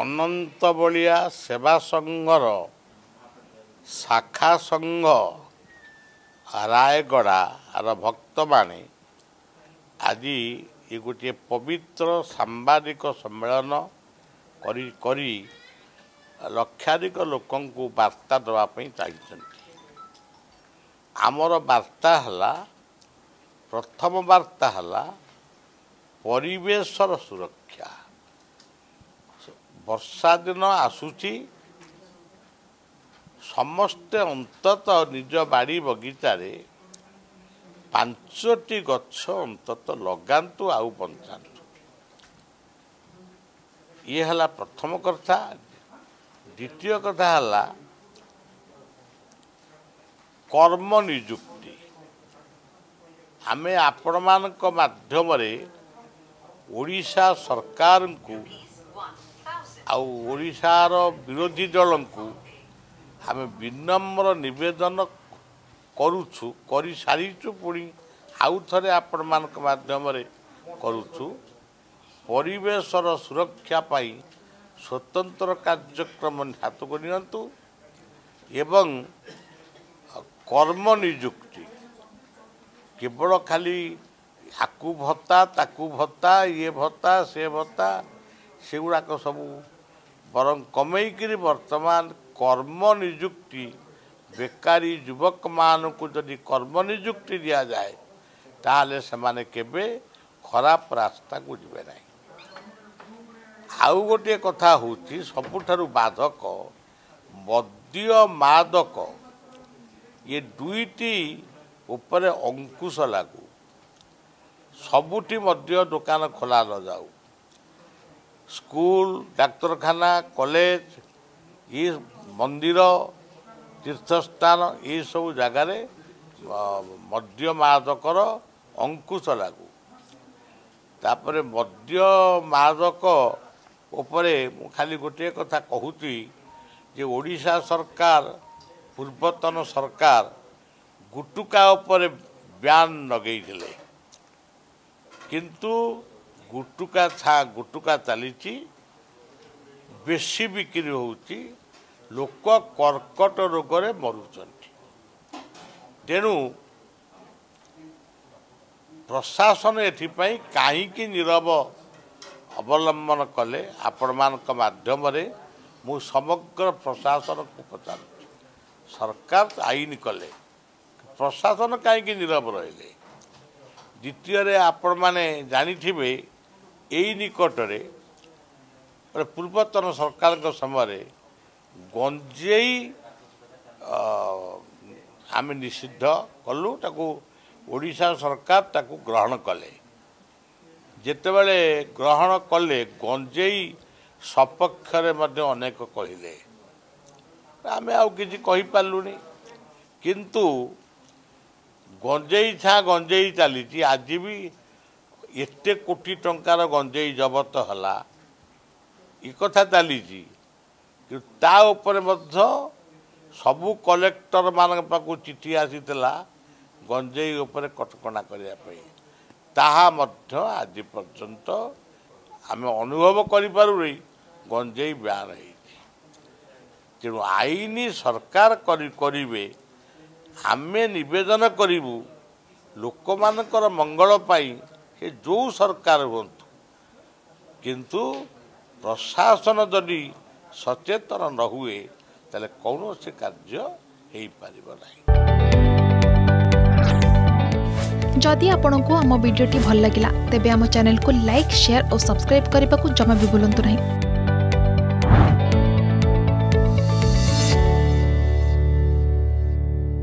ଅନନ୍ତବଳିଆ ସେବା ସଂଘର ଶାଖା ସଂଘ ରାୟଗଡ଼ାର ଭକ୍ତମାନେ ଆଜି ଏ ଗୋଟିଏ ପବିତ୍ର ସାମ୍ବାଦିକ ସମ୍ମେଳନ କରି କରି ଲକ୍ଷାଧିକ ଲୋକଙ୍କୁ ବାର୍ତ୍ତା ଦେବା ପାଇଁ ଚାହିଁଛନ୍ତି ଆମର ବାର୍ତ୍ତା ହେଲା ପ୍ରଥମ ବାର୍ତ୍ତା ହେଲା ପରିବେଶର ସୁରକ୍ଷା ବର୍ଷା ଦିନ ଆସୁଛି ସମସ୍ତେ ଅନ୍ତତଃ ନିଜ ବାଡ଼ି ବଗିଚାରେ ପାଞ୍ଚଟି ଗଛ ଅନ୍ତତଃ ଲଗାନ୍ତୁ ଆଉ ବଞ୍ଚାନ୍ତୁ ଇଏ ହେଲା ପ୍ରଥମ କଥା ଦ୍ୱିତୀୟ କଥା ହେଲା କର୍ମ ନିଯୁକ୍ତି ଆମେ ଆପଣମାନଙ୍କ ମାଧ୍ୟମରେ ଓଡ଼ିଶା ସରକାରଙ୍କୁ ଆଉ ଓଡ଼ିଶାର ବିରୋଧୀ ଦଳଙ୍କୁ ଆମେ ବିନମ୍ର ନିବେଦନ କରୁଛୁ କରିସାରିଛୁ ପୁଣି ଆଉ ଥରେ ଆପଣମାନଙ୍କ ମାଧ୍ୟମରେ କରୁଛୁ ପରିବେଶର ସୁରକ୍ଷା ପାଇଁ ସ୍ୱତନ୍ତ୍ର କାର୍ଯ୍ୟକ୍ରମ ହାତକୁ ନିଅନ୍ତୁ ଏବଂ କର୍ମ ନିଯୁକ୍ତି କେବଳ ଖାଲି ଆକୁ ଭତ୍ତା ତାକୁ ଭତ୍ତା ଇଏ ଭତ୍ତା ସେ ଭତ୍ତା ସେଗୁଡ଼ାକ ସବୁ ବରଂ କମେଇକିରି ବର୍ତ୍ତମାନ କର୍ମନିଯୁକ୍ତି ବେକାରୀ ଯୁବକମାନଙ୍କୁ ଯଦି କର୍ମନିଯୁକ୍ତି ଦିଆଯାଏ ତାହେଲେ ସେମାନେ କେବେ ଖରାପ ରାସ୍ତାକୁ ଯିବେ ନାହିଁ ଆଉ ଗୋଟିଏ କଥା ହେଉଛି ସବୁଠାରୁ ବାଧକ ମଦ୍ୟ ମାଦକ ଏ ଦୁଇଟି ଉପରେ ଅଙ୍କୁଶ ଲାଗୁ ସବୁଠି ମଧ୍ୟ ଦୋକାନ ଖୋଲା ନଯାଉ ସ୍କୁଲ ଡାକ୍ତରଖାନା କଲେଜ ଇ ମନ୍ଦିର ତୀର୍ଥସ୍ଥାନ ଏଇସବୁ ଜାଗାରେ ମଦ୍ୟ ମାଦକର ଅଙ୍କୁଶ ଲାଗୁ ତାପରେ ମଦ୍ୟ ମାଦକ ଉପରେ ମୁଁ ଖାଲି ଗୋଟିଏ କଥା କହୁଛି ଯେ ଓଡ଼ିଶା ସରକାର ପୂର୍ବତନ ସରକାର ଗୁଟୁକା ଉପରେ ବ୍ୟାନ୍ ଲଗେଇଥିଲେ କିନ୍ତୁ ଗୁଟୁକା ଥା ଗୁଟୁକା ଚାଲିଛି ବେଶୀ ବିକ୍ରି ହେଉଛି ଲୋକ କର୍କଟ ରୋଗରେ ମରୁଛନ୍ତି ତେଣୁ ପ୍ରଶାସନ ଏଥିପାଇଁ କାହିଁକି ନିରବ ଅବଲମ୍ବନ କଲେ ଆପଣମାନଙ୍କ ମାଧ୍ୟମରେ ମୁଁ ସମଗ୍ର ପ୍ରଶାସନକୁ ପଚାରୁଛି ସରକାର ଆଇନ କଲେ ପ୍ରଶାସନ କାହିଁକି ନିରବ ରହିଲେ ଦ୍ୱିତୀୟରେ ଆପଣମାନେ ଜାଣିଥିବେ ଏଇ ନିକଟରେ ପୂର୍ବତନ ସରକାରଙ୍କ ସମୟରେ ଗଞ୍ଜେଇ ଆମେ ନିଷିଦ୍ଧ କଲୁ ତାକୁ ଓଡ଼ିଶା ସରକାର ତାକୁ ଗ୍ରହଣ କଲେ ଯେତେବେଳେ ଗ୍ରହଣ କଲେ ଗଞ୍ଜେଇ ସପକ୍ଷରେ ମଧ୍ୟ ଅନେକ କହିଲେ ଆମେ ଆଉ କିଛି କହିପାରିଲୁନି କିନ୍ତୁ ଗଞ୍ଜେଇ ଛା ଗଞ୍ଜେଇ ଚାଲିଛି ଆଜି ବି ଏତେ କୋଟି ଟଙ୍କାର ଗଞ୍ଜେଇ ଜବତ ହେଲା ଏ କଥା ଚାଲିଛି କିନ୍ତୁ ତା ଉପରେ ମଧ୍ୟ ସବୁ କଲେକ୍ଟରମାନଙ୍କ ପାଖକୁ ଚିଠି ଆସିଥିଲା ଗଞ୍ଜେଇ ଉପରେ କଟକଣା କରିବା ପାଇଁ ତାହା ମଧ୍ୟ ଆଜି ପର୍ଯ୍ୟନ୍ତ ଆମେ ଅନୁଭବ କରିପାରୁନି ଗଞ୍ଜେଇ ବ୍ୟାନ୍ ହେଇଛି ତେଣୁ ଆଇନ ସରକାର କରିବେ ଆମେ ନିବେଦନ କରିବୁ ଲୋକମାନଙ୍କର ମଙ୍ଗଳ ପାଇଁ ଏ ଯେଉଁ ସରକାର ହୁଅନ୍ତୁ କିନ୍ତୁ ପ୍ରଶାସନ ଯଦି ସଚେତନ ନ ହୁଏ ତାହେଲେ କୌଣସି କାର୍ଯ୍ୟ ହୋଇପାରିବ ନାହିଁ ଯଦି ଆପଣଙ୍କୁ ଆମ ଭିଡ଼ିଓଟି ଭଲ ଲାଗିଲା ତେବେ ଆମ ଚ୍ୟାନେଲକୁ ଲାଇକ୍ ସେୟାର ଓ ସବସ୍କ୍ରାଇବ୍ କରିବାକୁ ଜମା ବି ଭୁଲନ୍ତୁ ନାହିଁ